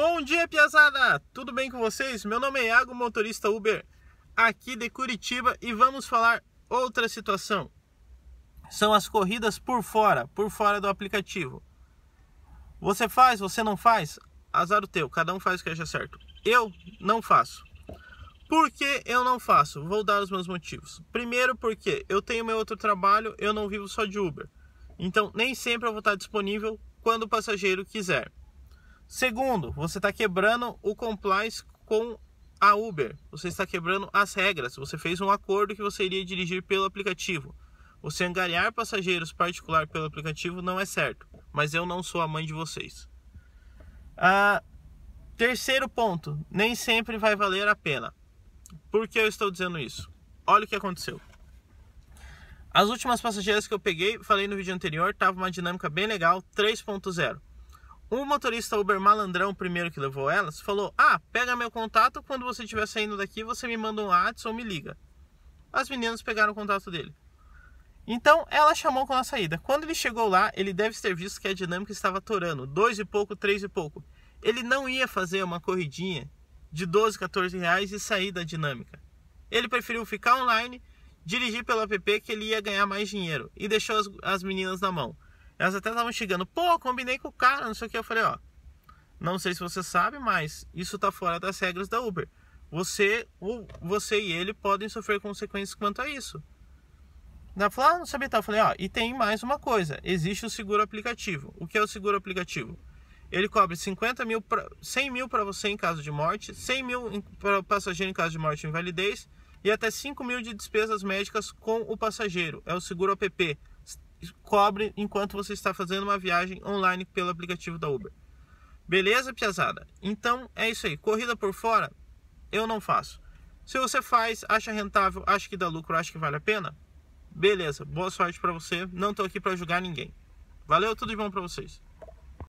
Bom dia, Piazada! Tudo bem com vocês? Meu nome é Iago, motorista Uber aqui de Curitiba e vamos falar outra situação. São as corridas por fora, por fora do aplicativo. Você faz, você não faz? Azar o teu, cada um faz o que acha certo. Eu não faço. Por que eu não faço? Vou dar os meus motivos. Primeiro, porque eu tenho meu outro trabalho, eu não vivo só de Uber. Então, nem sempre eu vou estar disponível quando o passageiro quiser. Segundo, você está quebrando o compliance com a Uber. Você está quebrando as regras. Você fez um acordo que você iria dirigir pelo aplicativo. Você angariar passageiros particular pelo aplicativo não é certo. Mas eu não sou a mãe de vocês. Ah, terceiro ponto: nem sempre vai valer a pena. Por que eu estou dizendo isso? Olha o que aconteceu. As últimas passageiras que eu peguei, falei no vídeo anterior, tava uma dinâmica bem legal, 3.0. O motorista Uber malandrão primeiro que levou elas falou: "Ah, pega meu contato, quando você estiver saindo daqui, você me manda um WhatsApp ou me liga". As meninas pegaram o contato dele. Então ela chamou com a saída. Quando ele chegou lá, ele deve ter visto que a dinâmica estava torando, dois e pouco, três e pouco. Ele não ia fazer uma corridinha de 12, 14 reais e sair da dinâmica. Ele preferiu ficar online, dirigir pelo app que ele ia ganhar mais dinheiro e deixou as, as meninas na mão. Elas até estavam chegando, pô, combinei com o cara, não sei o que. Eu falei, ó, não sei se você sabe, mas isso tá fora das regras da Uber. Você, ou você e ele podem sofrer consequências quanto a isso. Ela falou, ah, não sabia tal. Então, eu falei, ó, e tem mais uma coisa. Existe o seguro aplicativo. O que é o seguro aplicativo? Ele cobre 50 mil, pra, 100 mil para você em caso de morte, 100 mil para o passageiro em caso de morte e invalidez e até 5 mil de despesas médicas com o passageiro. É o seguro app cobre enquanto você está fazendo uma viagem online pelo aplicativo da Uber. Beleza, piazada? Então é isso aí. Corrida por fora, eu não faço. Se você faz, acha rentável, acha que dá lucro, acha que vale a pena, beleza. Boa sorte para você. Não estou aqui para julgar ninguém. Valeu, tudo de bom para vocês.